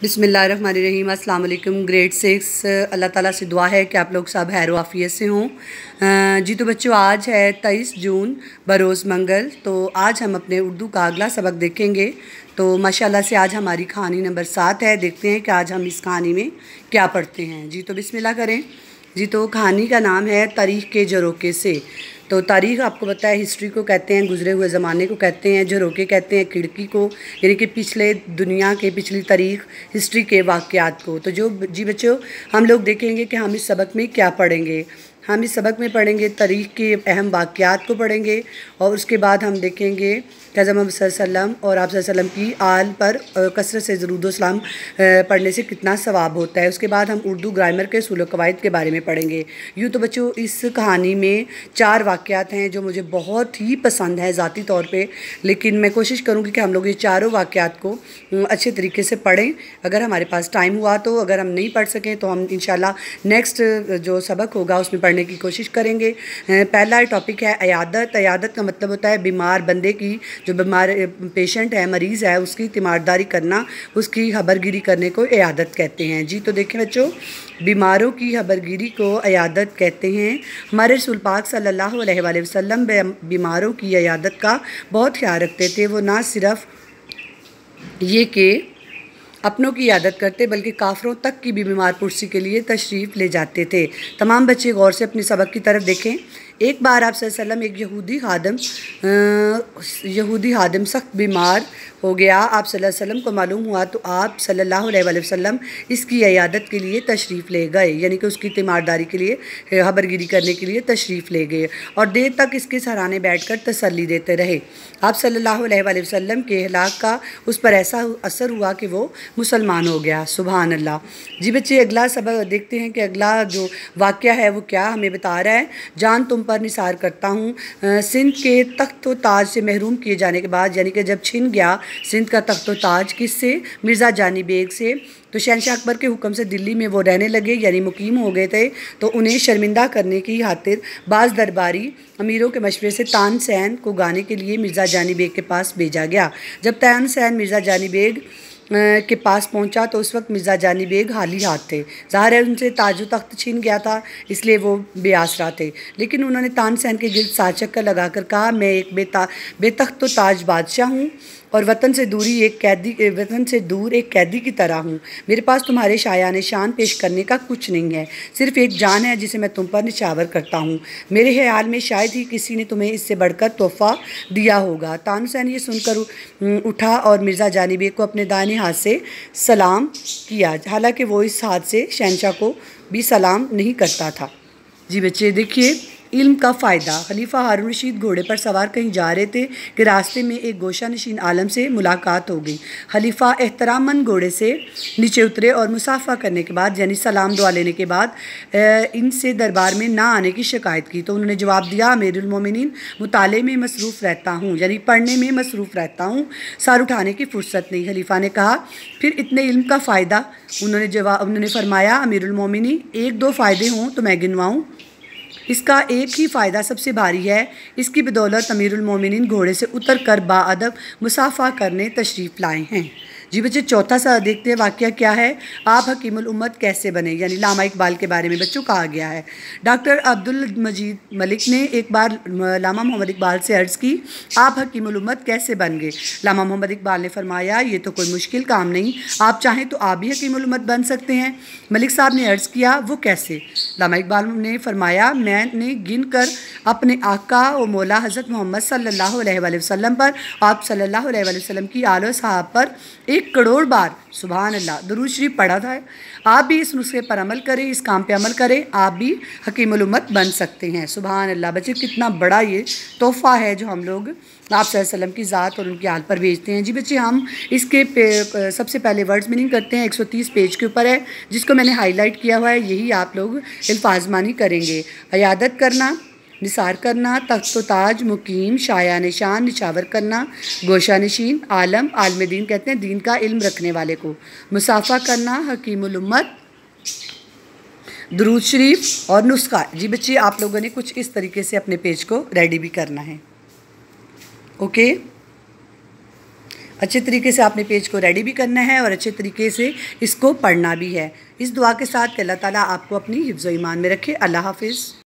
बिसमीम अल्लाम grade six अल्लाह ताला से दुआ है कि आप लोग सब हैर वाफ़ियत से हों जी तो बच्चों आज है तेईस जून बरोज़ मंगल तो आज हम अपने उर्दू का अगला सबक देखेंगे तो माशाल्लाह से आज हमारी कहानी नंबर सात है देखते हैं कि आज हम इस कहानी में क्या पढ़ते हैं जी तो बिसमिल्ला करें जी तो कहानी का नाम है तारीख के जरोके से तो तारीख आपको पता है हिस्ट्री को कहते हैं गुजरे हुए ज़माने को कहते हैं जो रोके कहते हैं खिड़की को यानी कि पिछले दुनिया के पिछली तारीख हिस्ट्री के वाक़ात को तो जो जी बच्चों हम लोग देखेंगे कि हम इस सबक में क्या पढ़ेंगे हम इस सबक में पढ़ेंगे तारीख के अहम वाक़ात को पढ़ेंगे और उसके बाद हम देखेंगे तज़म सल्लम और आप सल्लम की आल पर कसरत से सलाम पढ़ने से कितना सवाब होता है उसके बाद हम उर्दू ग्रामर के सूल कवायद के बारे में पढ़ेंगे यूँ तो बच्चों इस कहानी में चार वाक़ात हैं जो मुझे बहुत ही पसंद है ज़ाती तौर पर लेकिन मैं कोशिश करूँगी कि हम लोग ये चारों वाक़ात को अच्छे तरीके से पढ़ें अगर हमारे पास टाइम हुआ तो अगर हम नहीं पढ़ सकें तो हम इन नेक्स्ट जो सबक होगा उसमें पढ़ने की कोशिश करेंगे पहला टॉपिक है अयादत अयादत का मतलब होता है बीमार बंदे की जो बीमार पेशेंट है मरीज़ है उसकी तीमारदारी करना उसकी खबरगिरी करने को अयादत कहते हैं जी तो देखें बच्चों बीमारों की खबरगिरी को अयादत कहते हैं हमारे रसूल पाक सल्लल्लाहु अलैहि वसल्लम बीमारों की अयादत का बहुत ख्याल रखते थे वो ना सिर्फ ये कि अपनों की यादत करते बल्कि काफरों तक की भी बीमार पुर्सी के लिए तशरीफ़ ले जाते थे तमाम बच्चे गौर से अपने सबक की तरफ देखें एक बार आप सल्लम एक यहूदी हादम यहूदी हादम सख्त बीमार हो गया आप वसल्लम को मालूम हुआ तो आप सल्लल्लाहु अलैहि वसल्लम इसकी अयादत के लिए तशरीफ़ ले गए यानी कि उसकी तीमारदारी के लिए खबरगिरी करने के लिए तशरीफ़ ले गए और देर तक इसके सराहाने बैठ कर तसली देते रहे आप सल्लल्लाहु अलैहि वसल्लम के हलाक का उस पर ऐसा असर हुआ कि वो मुसलमान हो गया सुबहान अल्लाह जी बच्चे अगला सबक देखते हैं कि अगला जो वाक़ है वो क्या हमें बता रहा है जान तुम पर निसार करता हूँ सिंध के तख्त ताज से महरूम किए जाने के बाद यानी कि जब छिन गया सिंध का तख्त ताज किससे मिर्ज़ा जानी बेग से तो शहनशाह अकबर के हुक्म से दिल्ली में वो रहने लगे यानी मुकीम हो गए थे तो उन्हें शर्मिंदा करने की खातिर बाज़ दरबारी अमीरों के मशवरे से तानसैन को गाने के लिए मिर्ज़ा जानी बेग के पास भेजा गया जब तानसैन मिर्ज़ा जानी बेग के पास पहुंचा तो उस वक्त मिर्ज़ा जानी बेग हाली हाथ थे ज़ाहिर है उनसे ताजो तख्त छीन गया था इसलिए वो बेआसरा थे लेकिन उन्होंने तानसेन के गिरद साचक का लगाकर कहा मैं एक बेता बेतख्त तो ताज बादशाह हूँ और वतन से दूरी एक कैदी वतन से दूर एक कैदी की तरह हूँ मेरे पास तुम्हारे शाया निशान पेश करने का कुछ नहीं है सिर्फ एक जान है जिसे मैं तुम पर निशावर करता हूँ मेरे ख्याल में शायद ही किसी ने तुम्हें इससे बढ़कर तोहफ़ा दिया होगा तानसैन ये सुनकर उठा और मिर्ज़ा जानबे को अपने दाने हाथ से सलाम किया हालाँकि वो इस हाथ से शहनशाह को भी सलाम नहीं करता था जी बच्चे देखिए इल्म का फ़ायदा खलीफा हारून रशीद घोड़े पर सवार कहीं जा रहे थे कि रास्ते में एक गोशा नशीन आलम से मुलाकात हो गई खलीफा एहतरामंद घोड़े से नीचे उतरे और मुसाफा करने के बाद यानी सलाम दुआ लेने के बाद इनसे दरबार में ना आने की शिकायत की तो उन्होंने जवाब दिया मेरमिन मुताले में मसरूफ़ रहता हूँ यानी पढ़ने में मसरूफ़ रहता हूँ सर उठाने की फुर्सत नहीं खलीफा ने कहा फिर इतने इल्म का फ़ायदा उन्होंने जवाब उन्होंने फरमाया अमीरमिन एक दो फ़ायदे हों तो मैं गिनवाऊँ इसका एक ही फ़ायदा सबसे भारी है इसकी बदौलत अमीरुलमोमिन घोड़े से उतर कर बाअदब मुसाफ़ा करने तशरीफ़ लाए हैं जी बच्चे चौथा सा देखते हैं वाक्य क्या है आप हकीमुल उम्मत कैसे बने यानी लामा इकबाल के बारे में बच्चों कहा गया है डॉक्टर अब्दुल मजीद मलिक ने एक बार लामा मोहम्मद इकबाल से अर्ज़ की आप हकीमुल उम्मत कैसे बन गए लामा मोहम्मद इकबाल ने फरमाया ये तो कोई मुश्किल काम नहीं आप चाहें तो आप भी हकीमुल उम्मत बन सकते हैं मलिक साहब ने अर्ज़ किया वो कैसे लामा इकबाल ने फरमाया मैंने गिन कर अपने आका और मौला हज़रत मोहम्मद सल्ला अलैहि पर आप सल्ला वसम की आलो साहब पर एक करोड़ बार सुबह अल्लाह दरूद शरीफ पढ़ा था आप भी इस नुस्खे पर अमल करें इस काम पर अमल करें आप भी हकीमत बन सकते हैं सुबह अल्लाह बच्चे कितना बड़ा ये तोहफ़ा है जो हम लोग आप सल्लम की ज़ात और उनकी हाल पर भेजते हैं जी बच्चे हम इसके सबसे पहले वर्ड्स मीनिंग करते हैं 130 पेज के ऊपर है जिसको मैंने हाईलाइट किया हुआ है यही आप लोग अल्फाजमानी करेंगे अयादत करना निसार करना तख्त ताज मुकीम शाया निशान निशावर करना गोशा नशीन आलम आलम दीन कहते हैं दीन का इल्म रखने वाले को मुसाफा करना हकीमत दरूद शरीफ और नुस्खा जी बच्चे आप लोगों ने कुछ इस तरीके से अपने पेज को रेडी भी करना है ओके अच्छे तरीके से आपने पेज को रेडी भी करना है और अच्छे तरीके से इसको पढ़ना भी है इस दुआ के साथ अल्लाह ताला आपको अपनी हिफ्ज़ ईमान में रखे अल्लाह हाफिज़